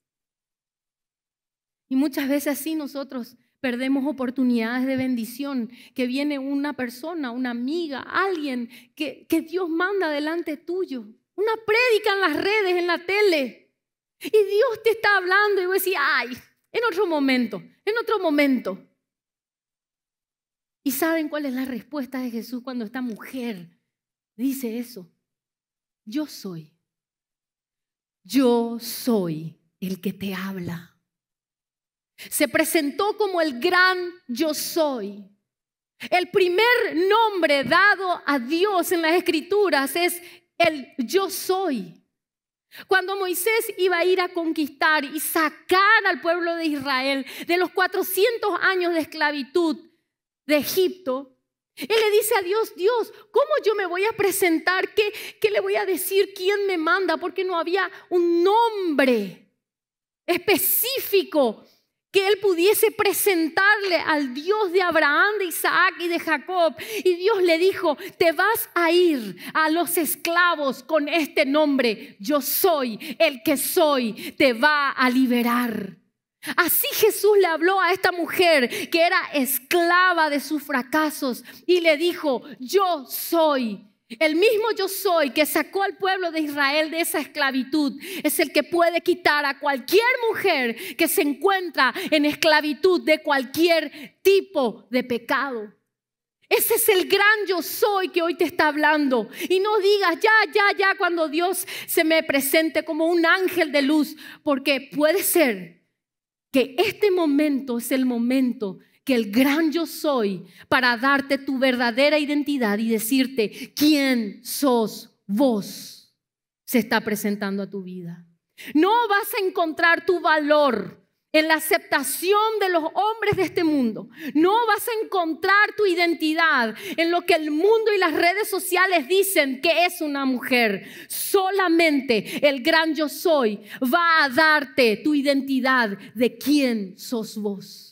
Y muchas veces así nosotros Perdemos oportunidades de bendición, que viene una persona, una amiga, alguien que, Dios manda delante tuyo. Una prédica en las redes, en la tele. Y Dios te está hablando y vos decís, ay, en otro momento, en otro momento. ¿Y saben cuál es la respuesta de Jesús cuando esta mujer dice eso? Yo soy. Yo soy el que te habla. Se presentó como el gran yo soy. El primer nombre dado a Dios en las escrituras es el yo soy. Cuando Moisés iba a ir a conquistar y sacar al pueblo de Israel de los 400 años de esclavitud de Egipto, él le dice a Dios, Dios, ¿cómo yo me voy a presentar? ¿Qué, qué le voy a decir? ¿Quién me manda? Porque no había un nombre específico que él pudiese presentarle al Dios de Abraham, de Isaac y de Jacob. Y Dios le dijo, te vas a ir a los esclavos con este nombre, yo soy el que soy, te va a liberar. Así Jesús le habló a esta mujer que era esclava de sus fracasos y le dijo, yo soy el mismo yo soy que sacó al pueblo de Israel de esa esclavitud es el que puede quitar a cualquier mujer que se encuentra en esclavitud de cualquier tipo de pecado. Ese es el gran yo soy que hoy te está hablando. Y no digas, ya, ya, ya, cuando Dios se me presente como un ángel de luz, porque puede ser que este momento es el momento que el gran yo soy para darte tu verdadera identidad y decirte quién sos vos se está presentando a tu vida. No vas a encontrar tu valor en la aceptación de los hombres de este mundo. No vas a encontrar tu identidad en lo que el mundo y las redes sociales dicen que es una mujer. Solamente el gran yo soy va a darte tu identidad de quién sos vos.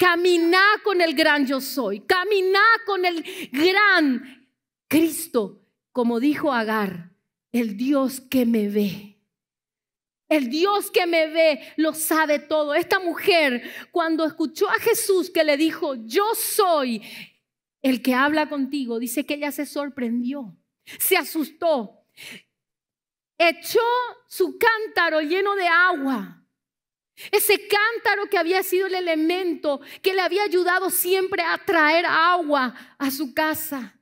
Caminá con el gran yo soy. Caminá con el gran Cristo. Como dijo Agar, el Dios que me ve. El Dios que me ve lo sabe todo. Esta mujer, cuando escuchó a Jesús que le dijo, yo soy el que habla contigo, dice que ella se sorprendió, se asustó, echó su cántaro lleno de agua ese cántaro que había sido el elemento que le había ayudado siempre a traer agua a su casa,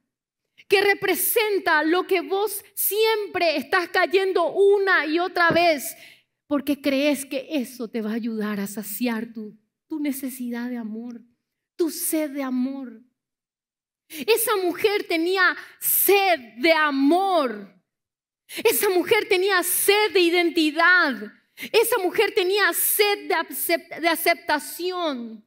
que representa lo que vos siempre estás cayendo una y otra vez, porque crees que eso te va a ayudar a saciar tu, tu necesidad de amor, tu sed de amor. Esa mujer tenía sed de amor. Esa mujer tenía sed de identidad. Esa mujer tenía sed de, aceptación.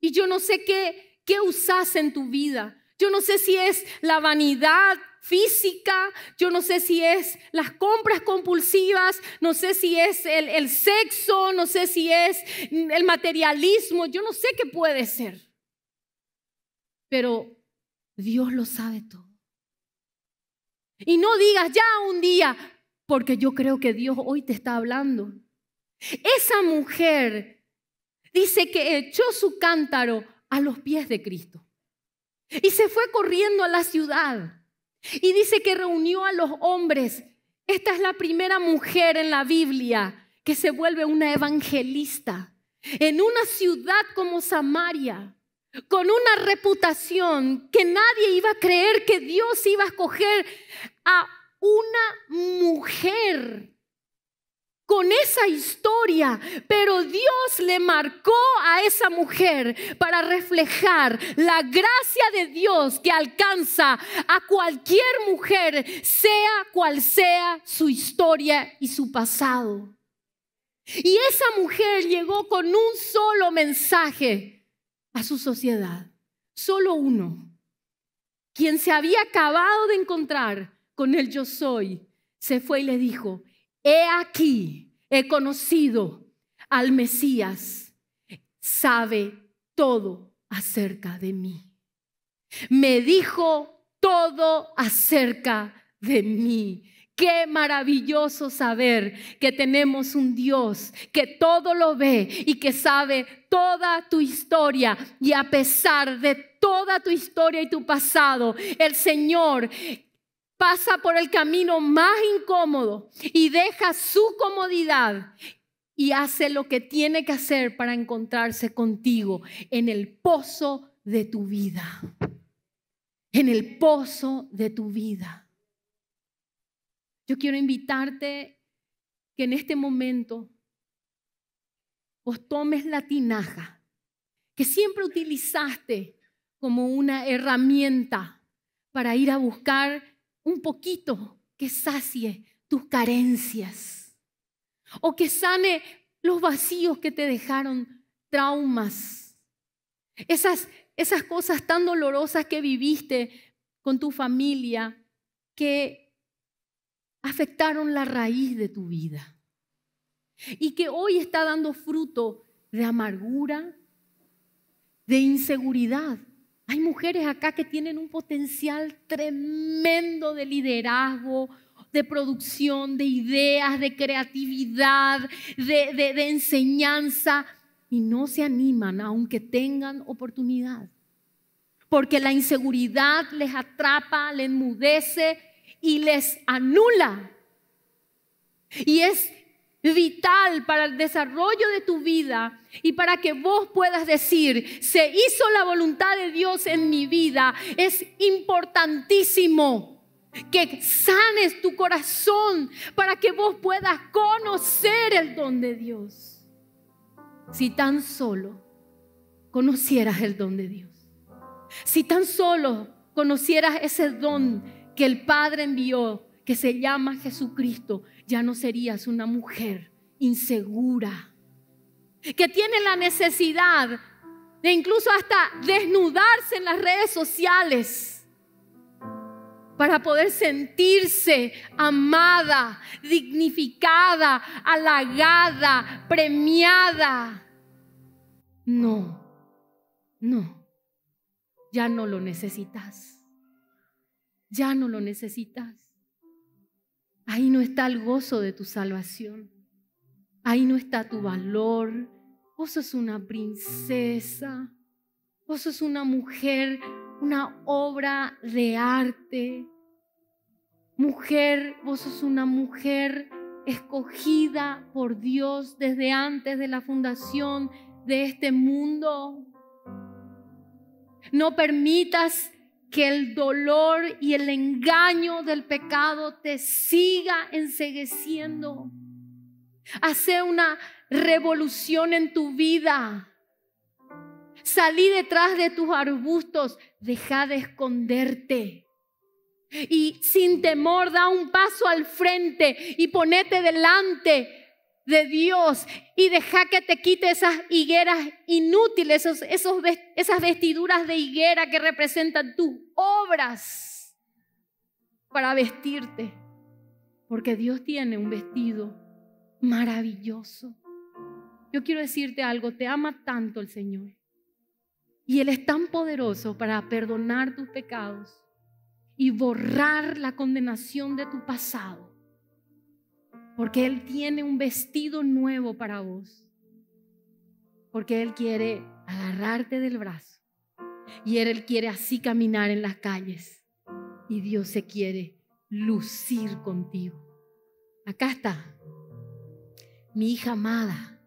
Y yo no sé qué, qué usas en tu vida. Yo no sé si es la vanidad física, yo no sé si es las compras compulsivas, no sé si es el, el sexo, no sé si es el materialismo, yo no sé qué puede ser. Pero Dios lo sabe todo. Y no digas, ya un día, porque yo creo que Dios hoy te está hablando. Esa mujer dice que echó su cántaro a los pies de Cristo. Y se fue corriendo a la ciudad. Y dice que reunió a los hombres. Esta es la primera mujer en la Biblia que se vuelve una evangelista. En una ciudad como Samaria, con una reputación que nadie iba a creer que Dios iba a escoger a una mujer con esa historia, pero Dios le marcó a esa mujer para reflejar la gracia de Dios que alcanza a cualquier mujer, sea cual sea su historia y su pasado. Y esa mujer llegó con un solo mensaje a su sociedad, solo uno, quien se había acabado de encontrar con él yo soy, se fue y le dijo, he aquí, he conocido al Mesías, sabe todo acerca de mí. Me dijo todo acerca de mí. Qué maravilloso saber que tenemos un Dios que todo lo ve y que sabe toda tu historia. Y a pesar de toda tu historia y tu pasado, el Señor pasa por el camino más incómodo y deja su comodidad y hace lo que tiene que hacer para encontrarse contigo en el pozo de tu vida. En el pozo de tu vida. Yo quiero invitarte que en este momento os tomes la tinaja que siempre utilizaste como una herramienta para ir a buscar un poquito que sacie tus carencias o que sane los vacíos que te dejaron traumas, esas, esas cosas tan dolorosas que viviste con tu familia que afectaron la raíz de tu vida y que hoy está dando fruto de amargura, de inseguridad, hay mujeres acá que tienen un potencial tremendo de liderazgo, de producción, de ideas, de creatividad, de, enseñanza, y no se animan aunque tengan oportunidad. Porque la inseguridad les atrapa, les enmudece y les anula. Y es vital para el desarrollo de tu vida y para que vos puedas decir, se hizo la voluntad de Dios en mi vida, es importantísimo que sanes tu corazón para que vos puedas conocer el don de Dios. Si tan solo conocieras el don de Dios, si tan solo conocieras ese don que el Padre envió, que se llama Jesucristo, ya no serías una mujer insegura, que tiene la necesidad de incluso hasta desnudarse en las redes sociales para poder sentirse amada, dignificada, halagada, premiada. No, no, ya no lo necesitas, ya no lo necesitas. Ahí no está el gozo de tu salvación. Ahí no está tu valor. Vos sos una princesa. Vos sos una mujer, una obra de arte. Mujer, vos sos una mujer escogida por Dios desde antes de la fundación de este mundo. No permitas que el dolor y el engaño del pecado te siga ensegueciendo. Hace una revolución en tu vida. Salí detrás de tus arbustos, deja de esconderte. Y sin temor da un paso al frente y ponete delante de Dios y deja que te quite esas higueras inútiles, esos, esas vestiduras de higuera que representan tus obras para vestirte. Porque Dios tiene un vestido maravilloso. Yo quiero decirte algo, te ama tanto el Señor. Y Él es tan poderoso para perdonar tus pecados y borrar la condenación de tu pasado porque Él tiene un vestido nuevo para vos. Porque Él quiere agarrarte del brazo. Y Él quiere así caminar en las calles. Y Dios se quiere lucir contigo. Acá está. Mi hija amada.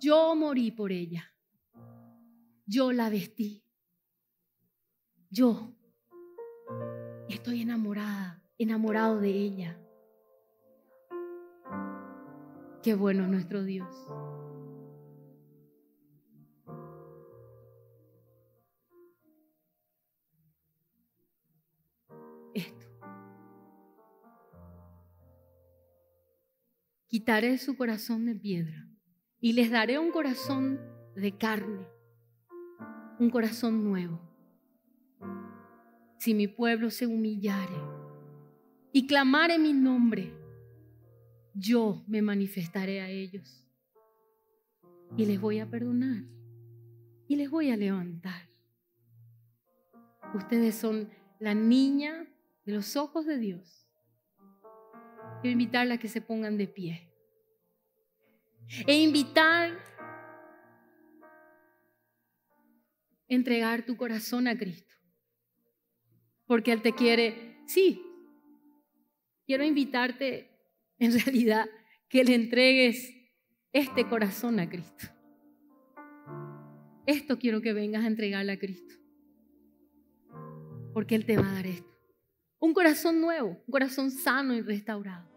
Yo morí por ella. Yo la vestí. Yo estoy enamorada, enamorado de ella. Qué bueno es nuestro Dios. Esto. Quitaré su corazón de piedra y les daré un corazón de carne, un corazón nuevo. Si mi pueblo se humillare y clamare mi nombre, yo me manifestaré a ellos. Y les voy a perdonar. Y les voy a levantar. Ustedes son la niña de los ojos de Dios. Quiero invitarla a que se pongan de pie. E invitar entregar tu corazón a Cristo. Porque Él te quiere, sí, quiero invitarte en realidad que le entregues este corazón a Cristo. Esto quiero que vengas a entregarle a Cristo. Porque Él te va a dar esto. Un corazón nuevo, un corazón sano y restaurado.